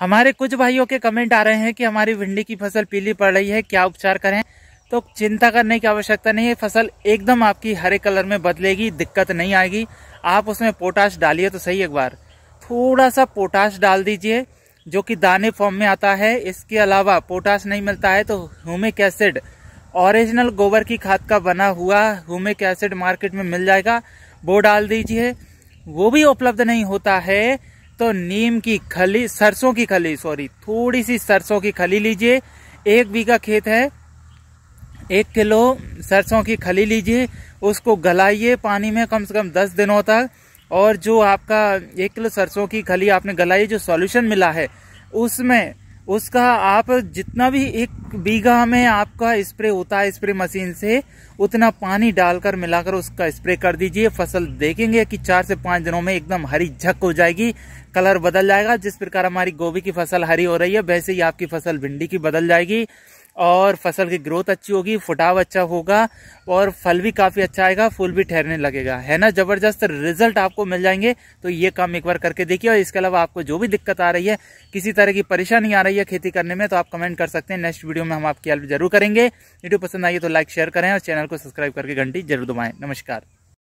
हमारे कुछ भाइयों के कमेंट आ रहे हैं कि हमारी भिंडी की फसल पीली पड़ रही है क्या उपचार करें तो चिंता करने की आवश्यकता नहीं है फसल एकदम आपकी हरे कलर में बदलेगी दिक्कत नहीं आएगी आप उसमें पोटाश डालिए तो सही एक बार थोड़ा सा पोटाश डाल दीजिए जो कि दाने फॉर्म में आता है इसके अलावा पोटाश नहीं मिलता है तो ह्यूमिक एसिड ओरिजिनल गोबर की खाद का बना हुआ ह्यूमिक एसिड मार्केट में मिल जाएगा वो डाल दीजिए वो भी उपलब्ध नहीं होता है तो नीम की खली सरसों की खली सॉरी थोड़ी सी सरसों की खली लीजिए एक बीघा खेत है एक किलो सरसों की खली लीजिए उसको गलाइए पानी में कम से कम दस दिनों तक और जो आपका एक किलो सरसों की खली आपने गलाई जो सॉल्यूशन मिला है उसमें उसका आप जितना भी एक बीघा में आपका स्प्रे होता है स्प्रे मशीन से उतना पानी डालकर मिलाकर उसका स्प्रे कर दीजिए फसल देखेंगे कि चार से पांच दिनों में एकदम हरी झक हो जाएगी कलर बदल जाएगा जिस प्रकार हमारी गोभी की फसल हरी हो रही है वैसे ही आपकी फसल भिंडी की बदल जाएगी और फसल की ग्रोथ अच्छी होगी फुटाव अच्छा होगा और फल भी काफ़ी अच्छा आएगा फूल भी ठहरने लगेगा है ना ज़बरदस्त रिजल्ट आपको मिल जाएंगे तो ये काम एक बार करके देखिए और इसके अलावा आपको जो भी दिक्कत आ रही है किसी तरह की परेशानी आ रही है खेती करने में तो आप कमेंट कर सकते हैं नेक्स्ट वीडियो में हम आपकी हेल्प जरूर करेंगे वीडियो पसंद आई तो लाइक शेयर करें और चैनल को सब्सक्राइब करके घंटी जरूर दुमाएं नमस्कार